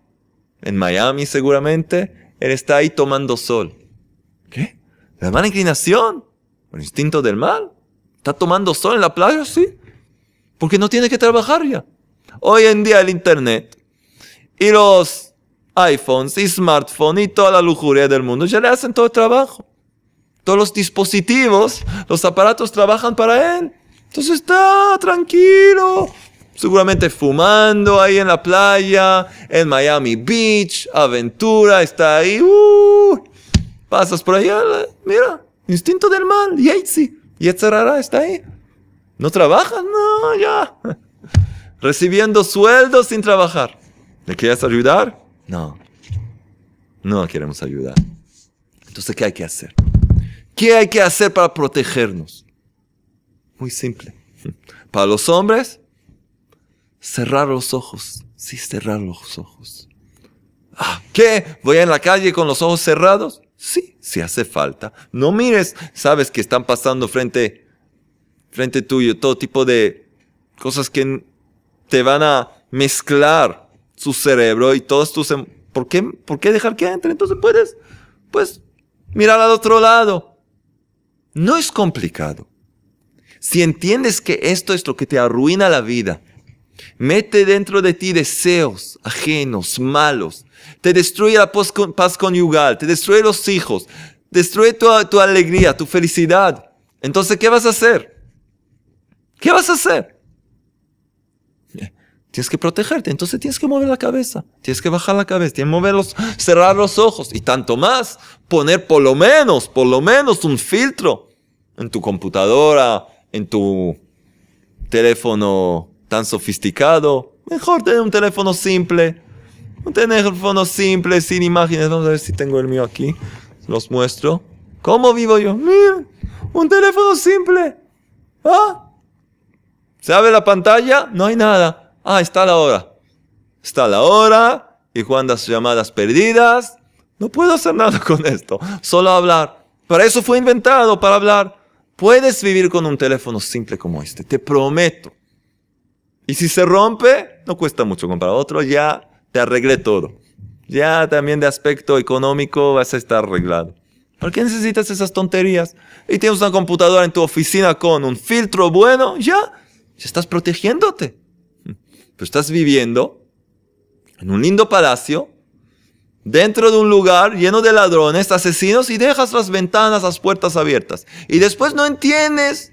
en Miami seguramente. Él está ahí tomando sol. ¿Qué? ¿La mala inclinación? ¿El instinto del mal? ¿Está tomando sol en la playa? Sí. Porque no tiene que trabajar ya. Hoy en día el Internet y los iPhones y smartphones y toda la lujuria del mundo ya le hacen todo el trabajo. Todos los dispositivos, los aparatos trabajan para él. Entonces está tranquilo. Seguramente fumando ahí en la playa, en Miami Beach, aventura, está ahí. Uh, pasas por allá, mira, instinto del mal, sí. Y Etzerara está ahí. ¿No trabaja? No, ya. Recibiendo sueldos sin trabajar. ¿Le quieres ayudar? No. No queremos ayudar. Entonces, ¿qué hay que hacer? ¿Qué hay que hacer para protegernos? Muy simple. Para los hombres, cerrar los ojos. Sí, cerrar los ojos. Ah, ¿Qué? ¿Voy en la calle con los ojos cerrados? Sí, si hace falta. No mires, sabes que están pasando frente, frente tuyo todo tipo de cosas que te van a mezclar su cerebro y todos tus... Em, ¿Por qué, ¿Por qué dejar que entre? Entonces puedes, pues, mirar al otro lado. No es complicado. Si entiendes que esto es lo que te arruina la vida, mete dentro de ti deseos ajenos, malos, te destruye la paz conyugal, te destruye los hijos, destruye tu, tu alegría, tu felicidad. Entonces, ¿qué vas a hacer? ¿Qué vas a hacer? Eh, tienes que protegerte, entonces tienes que mover la cabeza, tienes que bajar la cabeza, tienes que mover los, cerrar los ojos y tanto más, poner por lo menos, por lo menos un filtro en tu computadora, en tu teléfono tan sofisticado. Mejor tener un teléfono simple, un teléfono simple, sin imágenes. Vamos a ver si tengo el mío aquí. Los muestro. ¿Cómo vivo yo? Mira, un teléfono simple. ¿Ah? ¿Se abre la pantalla? No hay nada. Ah, está la hora. Está la hora y sus llamadas perdidas. No puedo hacer nada con esto. Solo hablar. Para eso fue inventado, para hablar. Puedes vivir con un teléfono simple como este, te prometo. Y si se rompe, no cuesta mucho comprar otro, ya arregle arregle todo. Ya también de aspecto económico vas a estar arreglado. ¿Por qué necesitas esas tonterías? Y tienes una computadora en tu oficina con un filtro bueno, ya, ya estás protegiéndote. Pero estás viviendo en un lindo palacio, dentro de un lugar lleno de ladrones, asesinos, y dejas las ventanas, las puertas abiertas. Y después no entiendes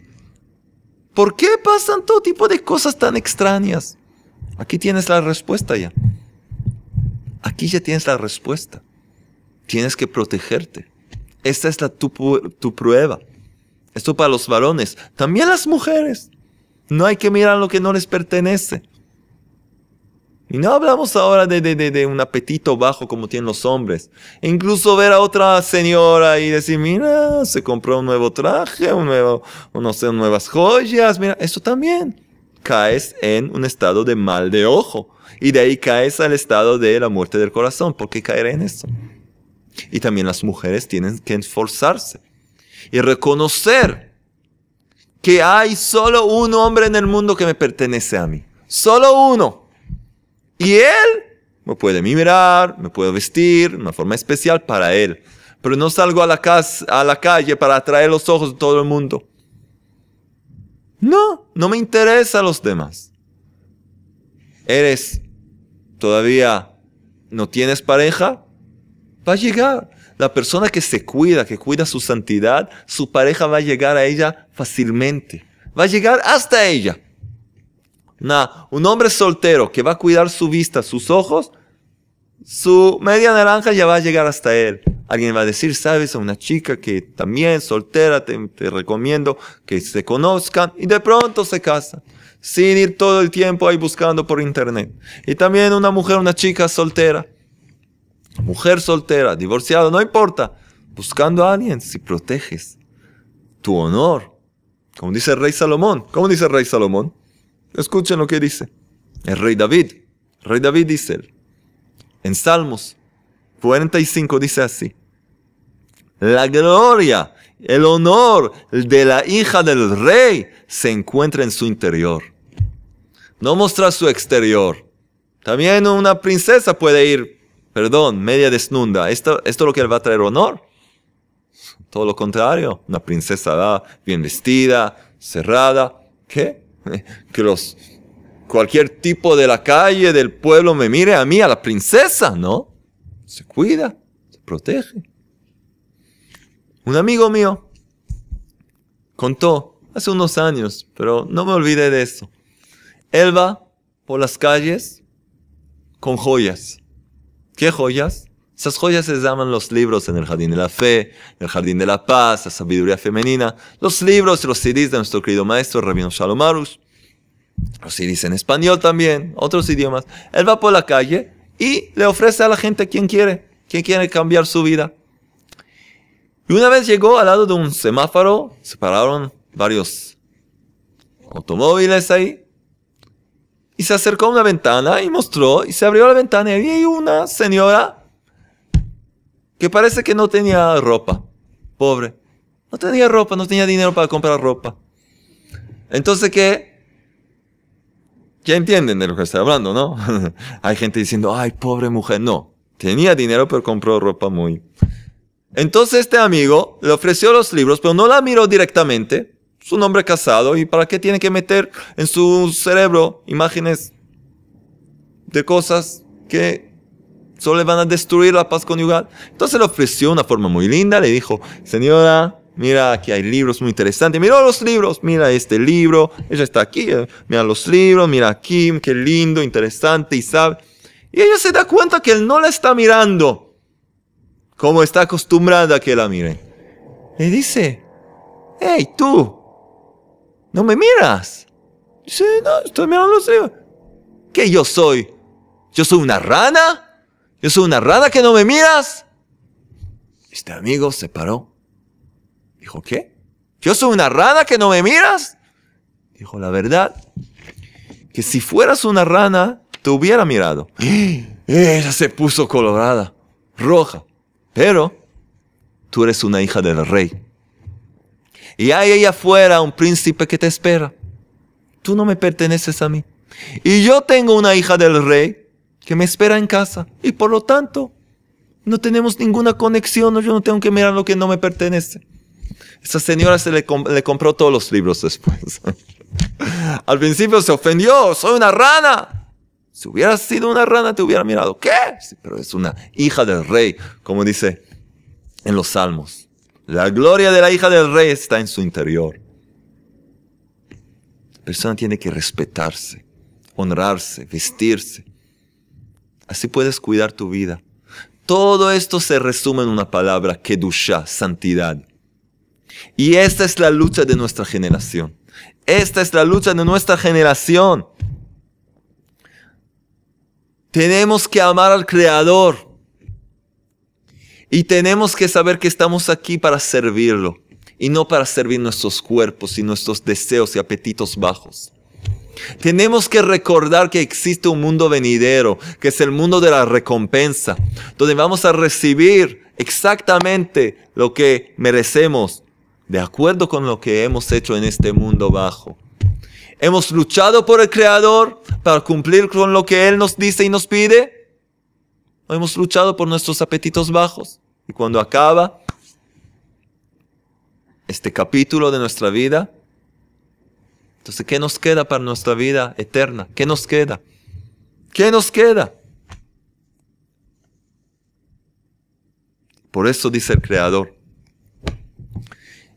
por qué pasan todo tipo de cosas tan extrañas. Aquí tienes la respuesta ya. Aquí ya tienes la respuesta. Tienes que protegerte. Esta es la, tu, prueba. Esto para los varones. También las mujeres. No hay que mirar lo que no les pertenece. Y no hablamos ahora de, de, un apetito bajo como tienen los hombres. E incluso ver a otra señora y decir, mira, se compró un nuevo traje, un nuevo, no sé, nuevas joyas, mira, esto también. Caes en un estado de mal de ojo. Y de ahí caes al estado de la muerte del corazón. porque qué caer en eso Y también las mujeres tienen que esforzarse y reconocer que hay solo un hombre en el mundo que me pertenece a mí. Solo uno. Y él me puede mirar, me puedo vestir de una forma especial para él. Pero no salgo a la, casa, a la calle para atraer los ojos de todo el mundo. No, no me interesa a los demás eres todavía, no tienes pareja, va a llegar. La persona que se cuida, que cuida su santidad, su pareja va a llegar a ella fácilmente. Va a llegar hasta ella. un hombre soltero que va a cuidar su vista, sus ojos, su media naranja ya va a llegar hasta él. Alguien va a decir, sabes, a una chica que también soltera, te, te recomiendo que se conozcan y de pronto se casan sin ir todo el tiempo ahí buscando por internet. Y también una mujer, una chica soltera, mujer soltera, divorciada, no importa, buscando a alguien si proteges tu honor. Como dice el rey Salomón. ¿Cómo dice el rey Salomón? Escuchen lo que dice. El rey David. rey David dice en Salmos 45 dice así. La gloria, el honor de la hija del rey se encuentra en su interior no mostrar su exterior. También una princesa puede ir, perdón, media desnuda. ¿Esto, esto es lo que le va a traer honor? Todo lo contrario, una princesa va bien vestida, cerrada. ¿Qué? Que los, cualquier tipo de la calle, del pueblo me mire a mí, a la princesa, ¿no? Se cuida, se protege. Un amigo mío contó hace unos años, pero no me olvidé de eso. Él va por las calles con joyas. ¿Qué joyas? Esas joyas se llaman los libros en el jardín de la fe, el jardín de la paz, la sabiduría femenina, los libros los CDs de nuestro querido maestro Rabino Shalom Arush, los CDs en español también, otros idiomas. Él va por la calle y le ofrece a la gente quien quiere, quien quiere cambiar su vida. Y una vez llegó al lado de un semáforo, se pararon varios automóviles ahí, y se acercó a una ventana y mostró y se abrió la ventana y había una señora que parece que no tenía ropa, pobre. No tenía ropa, no tenía dinero para comprar ropa. Entonces, ¿qué? Ya entienden de lo que estoy hablando, ¿no? Hay gente diciendo, ay, pobre mujer. No, tenía dinero, pero compró ropa muy. Entonces este amigo le ofreció los libros, pero no la miró directamente, es un hombre casado y para qué tiene que meter en su cerebro imágenes de cosas que solo le van a destruir la paz conyugal. Entonces le ofreció una forma muy linda, le dijo, señora, mira, aquí hay libros muy interesantes, mira los libros, mira este libro, ella está aquí, eh, mira los libros, mira aquí, qué lindo, interesante, y sabe. Y ella se da cuenta que él no la está mirando como está acostumbrada a que la miren. Le dice, hey, tú, ¿No me miras? Dice, no, estoy mirando hijos. ¿Qué yo soy? ¿Yo soy una rana? ¿Yo soy una rana que no me miras? Este amigo se paró. Dijo, ¿qué? ¿Yo soy una rana que no me miras? Dijo, la verdad, que si fueras una rana, te hubiera mirado. Ella se puso colorada, roja. Pero tú eres una hija del rey y hay ahí afuera un príncipe que te espera. Tú no me perteneces a mí. Y yo tengo una hija del rey que me espera en casa. Y por lo tanto, no tenemos ninguna conexión. Yo no tengo que mirar lo que no me pertenece. Esa señora se le, compró todos los libros después. Al principio se ofendió. Soy una rana. Si hubiera sido una rana, te hubiera mirado. ¿Qué? pero es una hija del rey, como dice en los Salmos. La gloria de la hija del rey está en su interior. La persona tiene que respetarse, honrarse, vestirse. Así puedes cuidar tu vida. Todo esto se resume en una palabra, Kedusha, santidad. Y esta es la lucha de nuestra generación. Esta es la lucha de nuestra generación. Tenemos que amar al Creador. Y tenemos que saber que estamos aquí para servirlo y no para servir nuestros cuerpos y nuestros deseos y apetitos bajos. Tenemos que recordar que existe un mundo venidero, que es el mundo de la recompensa, donde vamos a recibir exactamente lo que merecemos, de acuerdo con lo que hemos hecho en este mundo bajo. Hemos luchado por el Creador para cumplir con lo que Él nos dice y nos pide. hemos luchado por nuestros apetitos bajos? Y cuando acaba este capítulo de nuestra vida, entonces, ¿qué nos queda para nuestra vida eterna? ¿Qué nos queda? ¿Qué nos queda? Por eso dice el Creador.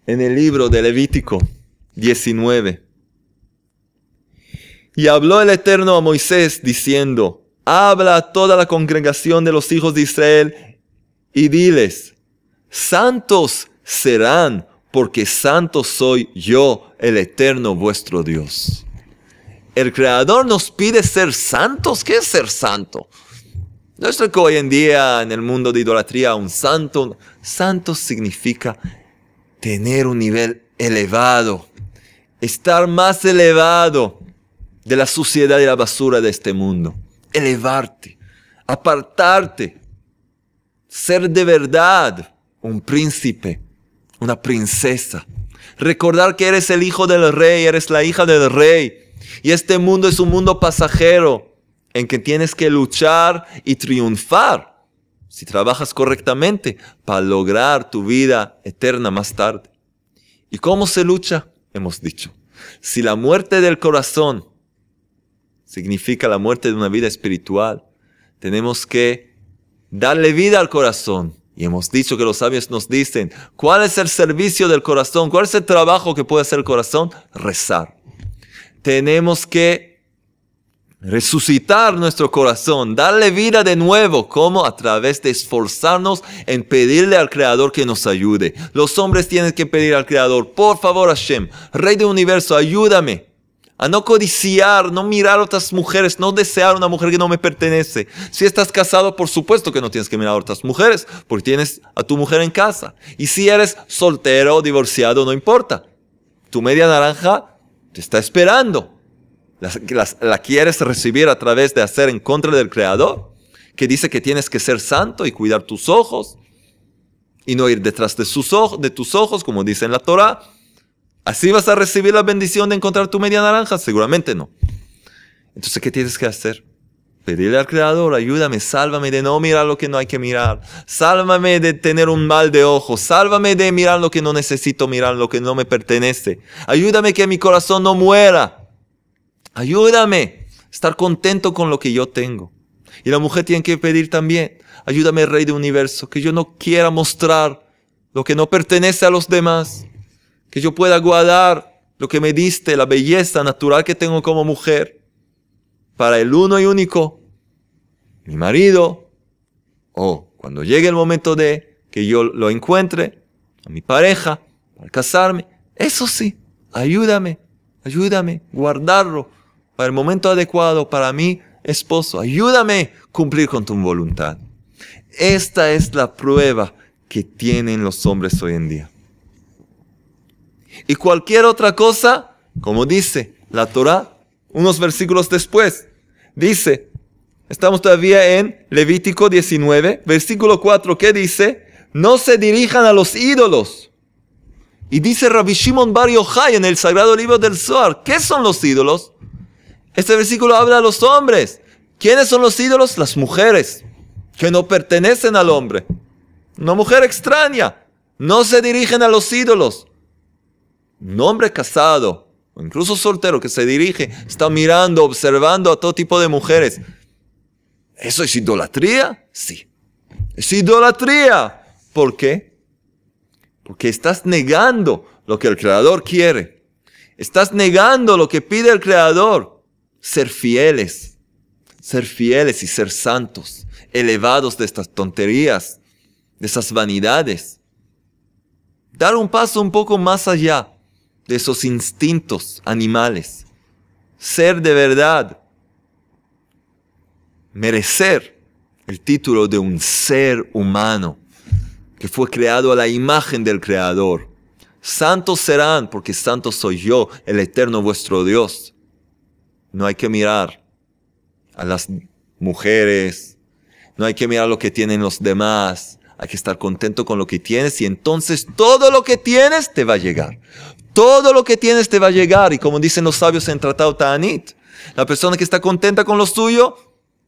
En el libro de Levítico 19. Y habló el Eterno a Moisés diciendo, habla a toda la congregación de los hijos de Israel y diles, santos serán, porque santo soy yo, el eterno vuestro Dios. El Creador nos pide ser santos. ¿Qué es ser santo? No es que hoy en día en el mundo de idolatría un santo. Santo significa tener un nivel elevado, estar más elevado de la suciedad y la basura de este mundo, elevarte, apartarte ser de verdad un príncipe, una princesa. Recordar que eres el hijo del rey, eres la hija del rey. Y este mundo es un mundo pasajero en que tienes que luchar y triunfar si trabajas correctamente para lograr tu vida eterna más tarde. ¿Y cómo se lucha? Hemos dicho. Si la muerte del corazón significa la muerte de una vida espiritual, tenemos que darle vida al corazón. Y hemos dicho que los sabios nos dicen, ¿cuál es el servicio del corazón? ¿Cuál es el trabajo que puede hacer el corazón? Rezar. Tenemos que resucitar nuestro corazón, darle vida de nuevo, como a través de esforzarnos en pedirle al Creador que nos ayude. Los hombres tienen que pedir al Creador, por favor Hashem, Rey del Universo, ayúdame a no codiciar, no mirar a otras mujeres, no desear una mujer que no me pertenece. Si estás casado, por supuesto que no tienes que mirar a otras mujeres, porque tienes a tu mujer en casa. Y si eres soltero, divorciado, no importa. Tu media naranja te está esperando. La, quieres recibir a través de hacer en contra del Creador, que dice que tienes que ser santo y cuidar tus ojos y no ir detrás de, de tus ojos, como dice en la Torah ¿Así vas a recibir la bendición de encontrar tu media naranja? Seguramente no. Entonces, ¿qué tienes que hacer? Pedirle al Creador, ayúdame, sálvame de no mirar lo que no hay que mirar. Sálvame de tener un mal de ojo. Sálvame de mirar lo que no necesito mirar, lo que no me pertenece. Ayúdame que mi corazón no muera. Ayúdame estar contento con lo que yo tengo. Y la mujer tiene que pedir también, ayúdame Rey del Universo, que yo no quiera mostrar lo que no pertenece a los demás que yo pueda guardar lo que me diste, la belleza natural que tengo como mujer, para el uno y único, mi marido, o cuando llegue el momento de que yo lo encuentre, a mi pareja, para casarme, eso sí, ayúdame, ayúdame, guardarlo para el momento adecuado, para mi esposo, ayúdame cumplir con tu voluntad. Esta es la prueba que tienen los hombres hoy en día. Y cualquier otra cosa, como dice la Torah, unos versículos después, dice, estamos todavía en Levítico 19, versículo 4, que dice, no se dirijan a los ídolos. Y dice Rabbi Shimon Bar Yochai en el Sagrado Libro del Zohar, ¿qué son los ídolos? Este versículo habla a los hombres. ¿Quiénes son los ídolos? Las mujeres, que no pertenecen al hombre. Una mujer extraña. No se dirigen a los ídolos un hombre casado, o incluso soltero que se dirige, está mirando, observando a todo tipo de mujeres. ¿Eso es idolatría? Sí. Es idolatría. ¿Por qué? Porque estás negando lo que el Creador quiere. Estás negando lo que pide el Creador. Ser fieles. Ser fieles y ser santos. Elevados de estas tonterías, de esas vanidades. Dar un paso un poco más allá de esos instintos animales. Ser de verdad. Merecer el título de un ser humano que fue creado a la imagen del Creador. Santos serán, porque santo soy yo, el eterno vuestro Dios. No hay que mirar a las mujeres, no hay que mirar lo que tienen los demás, hay que estar contento con lo que tienes y entonces todo lo que tienes te va a llegar todo lo que tienes te va a llegar. Y como dicen los sabios en Tratado Tanit, la persona que está contenta con lo suyo,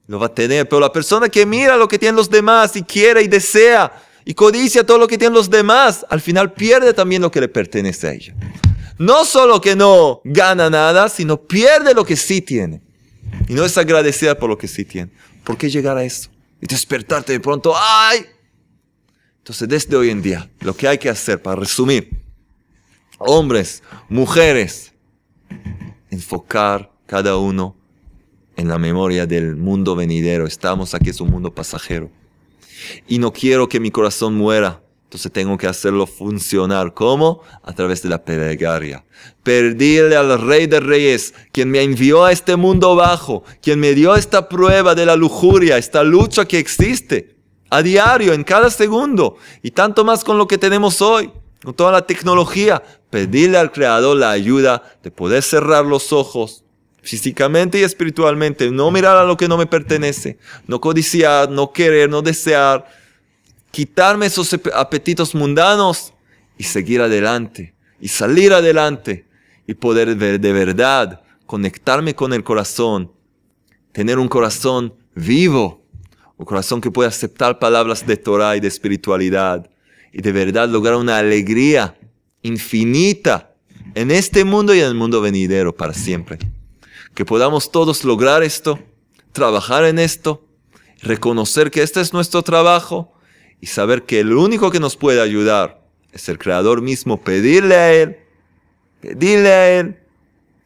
lo va a tener. Pero la persona que mira lo que tienen los demás y quiere y desea y codicia todo lo que tienen los demás, al final pierde también lo que le pertenece a ella. No solo que no gana nada, sino pierde lo que sí tiene. Y no es agradecida por lo que sí tiene. ¿Por qué llegar a eso? Y despertarte de pronto, ¡ay! Entonces, desde hoy en día, lo que hay que hacer para resumir, hombres, mujeres, enfocar cada uno en la memoria del mundo venidero. Estamos aquí, es un mundo pasajero. Y no quiero que mi corazón muera. Entonces tengo que hacerlo funcionar. ¿Cómo? A través de la plegaria. ...perdirle al Rey de Reyes, quien me envió a este mundo bajo, quien me dio esta prueba de la lujuria, esta lucha que existe a diario, en cada segundo, y tanto más con lo que tenemos hoy, con toda la tecnología, pedirle al Creador la ayuda de poder cerrar los ojos físicamente y espiritualmente, no mirar a lo que no me pertenece, no codiciar, no querer, no desear, quitarme esos apetitos mundanos y seguir adelante, y salir adelante, y poder ver de verdad conectarme con el corazón, tener un corazón vivo, un corazón que pueda aceptar palabras de Torah y de espiritualidad, y de verdad lograr una alegría infinita en este mundo y en el mundo venidero para siempre. Que podamos todos lograr esto, trabajar en esto, reconocer que este es nuestro trabajo y saber que el único que nos puede ayudar es el Creador mismo, pedirle a Él, pedirle a Él.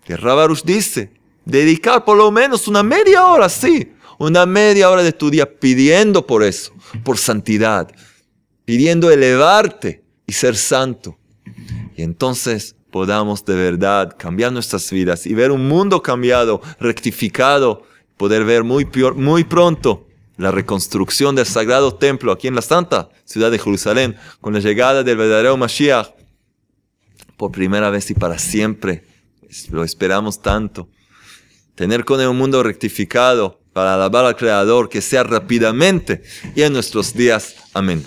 Que Rávaros dice, dedicar por lo menos una media hora, sí, una media hora de tu día pidiendo por eso, por santidad, pidiendo elevarte y ser santo. Y entonces podamos de verdad cambiar nuestras vidas y ver un mundo cambiado, rectificado, poder ver muy, muy pronto la reconstrucción del sagrado templo aquí en la santa ciudad de Jerusalén, con la llegada del verdadero Mashiach, por primera vez y para siempre. Lo esperamos tanto. Tener con él un mundo rectificado para alabar al Creador, que sea rápidamente y en nuestros días. Amén.